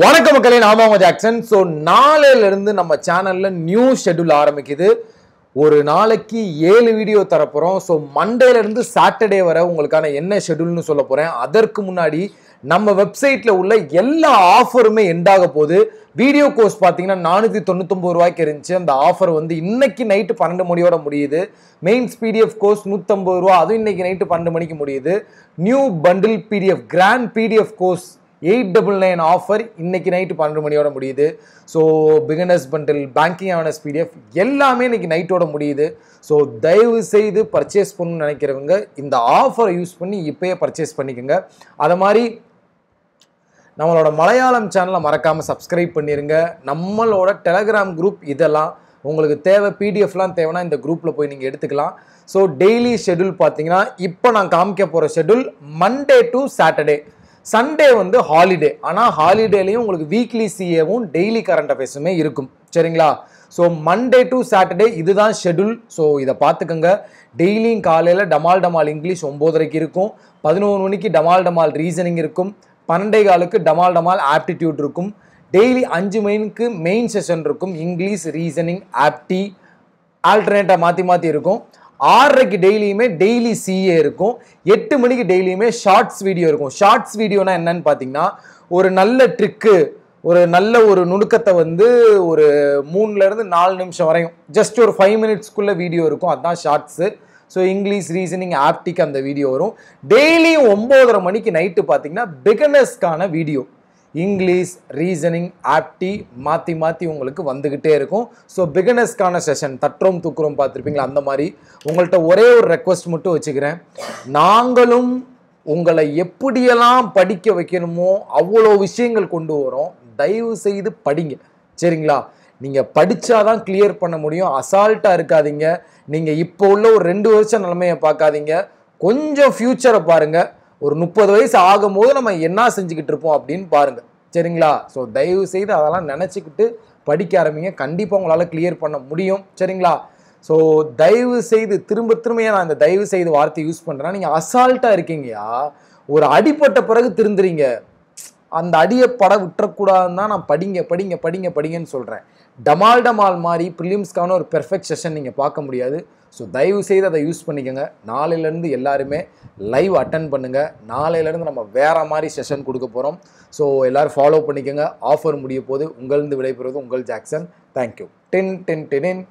வணக்க மக்களே நாம அவங்க ஜாக்சன் ஸோ நாளையிலேருந்து நம்ம சேனலில் நியூ ஷெட்யூல் ஆரம்பிக்குது ஒரு நாளைக்கு ஏழு வீடியோ தரப்போகிறோம் ஸோ மண்டேலேருந்து சாட்டர்டே வர உங்களுக்கான என்ன ஷெட்யூல்னு சொல்ல போகிறேன் அதற்கு முன்னாடி நம்ம வெப்சைட்டில் உள்ள எல்லா ஆஃபருமே எண்டாக போகுது வீடியோ கோர்ஸ் பார்த்தீங்கன்னா நானூற்றி தொண்ணூத்தொம்பது ரூபாய்க்கு இருந்துச்சு அந்த ஆஃபர் வந்து இன்னைக்கு நைட்டு பன்னெண்டு மணியோட முடியுது மெயின்ஸ் பிடிஎஃப் கோர்ஸ் நூற்றம்பது ரூபா அதுவும் இன்னைக்கு நைட்டு பன்னெண்டு மணிக்கு முடியுது new bundle PDF grand PDF course eight double nine offer இன்னைக்கு நைட்டு பன்னெண்டு மணியோட முடியுது so beginners bundle banking awareness PDF எல்லாமே இன்றைக்கி நைட்டோட முடியுது ஸோ தயவு செய்து பர்ச்சேஸ் பண்ணணும்னு நினைக்கிறவங்க இந்த ஆஃபரை யூஸ் பண்ணி இப்போயே பர்ச்சேஸ் பண்ணிக்கோங்க அதை மாதிரி நம்மளோட மலையாளம் சேனலை மறக்காமல் சப்ஸ்கிரைப் பண்ணிடுங்க நம்மளோட டெலகிராம் குரூப் இதெல்லாம் உங்களுக்கு தேவை பிடிஎஃப்லாம் தேவைன்னா இந்த குரூப்பில் போய் நீங்கள் எடுத்துக்கலாம் ஸோ டெய்லி ஷெடியூல் பார்த்தீங்கன்னா இப்போ நான் காமிக்க போகிற schedule Monday to Saturday Sunday வந்து ஹாலிடே ஆனால் ஹாலிடேலையும் உங்களுக்கு வீக்லி சிஏவும் டெய்லி கரண்ட் அஃபேர்ஸுமே இருக்கும் சரிங்களா ஸோ மண்டே டு சாட்டர்டே இதுதான் ஷெடியூல் ஸோ இதை பார்த்துக்கோங்க டெய்லியும் காலையில் டமால் டமால் இங்கிலீஷ் ஒம்போதரைக்கு இருக்கும் பதினோரு மணிக்கு டமால் டமால் ரீசனிங் இருக்கும் பன்னெண்டே காலுக்கு டமால் டமால் ஆப்டிடியூட் இருக்கும் டெய்லி அஞ்சு மணிக்கு மெயின் செஷன் இருக்கும் இங்கிலீஷ் ரீசனிங் ஆப்டி ஆல்டர்னேட்டாக மாற்றி மாற்றி இருக்கும் ஆறரைக்கு டெய்லியுமே டெய்லி சிஏ இருக்கும் எட்டு மணிக்கு டெய்லியுமே ஷார்ட்ஸ் வீடியோ இருக்கும் ஷார்ட்ஸ் வீடியோனா என்னன்னு பார்த்தீங்கன்னா ஒரு நல்ல ட்ரிக்கு ஒரு நல்ல ஒரு நுணுக்கத்தை வந்து ஒரு மூணுலேருந்து நாலு நிமிஷம் வரையும் ஜஸ்ட் ஒரு ஃபைவ் மினிட்ஸ்க்குள்ளே வீடியோ இருக்கும் அதுதான் ஷார்ட்ஸு ஸோ இங்கிலீஷ் ரீசனிங் ஆப்டிக் அந்த வீடியோ வரும் டெய்லியும் ஒம்போதரை மணிக்கு நைட்டு பார்த்தீங்கன்னா பிகனஸ்க்கான வீடியோ இங்கிலீஷ் ரீசனிங் ஆப்டி மாற்றி மாற்றி உங்களுக்கு வந்துக்கிட்டே இருக்கும் ஸோ பிகினர்ஸ்க்கான செஷன் தற்றோம் தூக்குறோம் பார்த்துருப்பீங்களா அந்த மாதிரி உங்கள்கிட்ட ஒரே ஒரு ரெக்வஸ்ட் மட்டும் வச்சுக்கிறேன் நாங்களும் உங்களை எப்படியெல்லாம் படிக்க வைக்கணுமோ அவ்வளோ விஷயங்கள் கொண்டு வரோம் தயவு செய்து படிங்க சரிங்களா நீங்கள் படித்தா தான் கிளியர் பண்ண முடியும் அசால்ட்டாக இருக்காதீங்க நீங்கள் இப்போ உள்ள ஒரு ரெண்டு வருஷம் நிலைமையை பார்க்காதீங்க கொஞ்சம் ஃப்யூச்சரை பாருங்கள் ஒரு முப்பது வயசு ஆகும்போது நம்ம என்ன செஞ்சுக்கிட்டு இருப்போம் அப்படின்னு பாருங்கள் சரிங்களா ஸோ தயவு செய்து அதெல்லாம் நினச்சிக்கிட்டு படிக்க ஆரம்பிங்க கண்டிப்பாக உங்களால் கிளியர் பண்ண முடியும் சரிங்களா ஸோ தயவு செய்து திரும்ப திரும்ப நான் இந்த தயவு செய்து வார்த்தை யூஸ் பண்ணுறேன்னா நீங்கள் அசால்ட்டாக இருக்கீங்கயா ஒரு அடிப்பட்ட பிறகு திருந்துறீங்க அந்த அடியை பட விட்டுறக்கூடாதுன்னு தான் நான் படிங்க படிங்க படிங்க படிங்கன்னு சொல்கிறேன் டமால் டமால் மாதிரி ப்ரிலிம்ஸ்க்கான ஒரு பெர்ஃபெக்ட் செஷன் நீங்கள் பார்க்க முடியாது ஸோ தயவு செய்து அதை யூஸ் பண்ணிக்கோங்க நாளையிலேருந்து எல்லாருமே லைவ் அட்டன் பண்ணுங்கள் நாளையிலேருந்து நம்ம வேறு மாதிரி செஷன் கொடுக்க போகிறோம் ஸோ எல்லோரும் ஃபாலோ பண்ணிக்கோங்க ஆஃபர் முடிய போது உங்கள்ந்து விடைபெறுவது உங்கள் ஜாக்சன் தேங்க்யூ டென் டென் இன்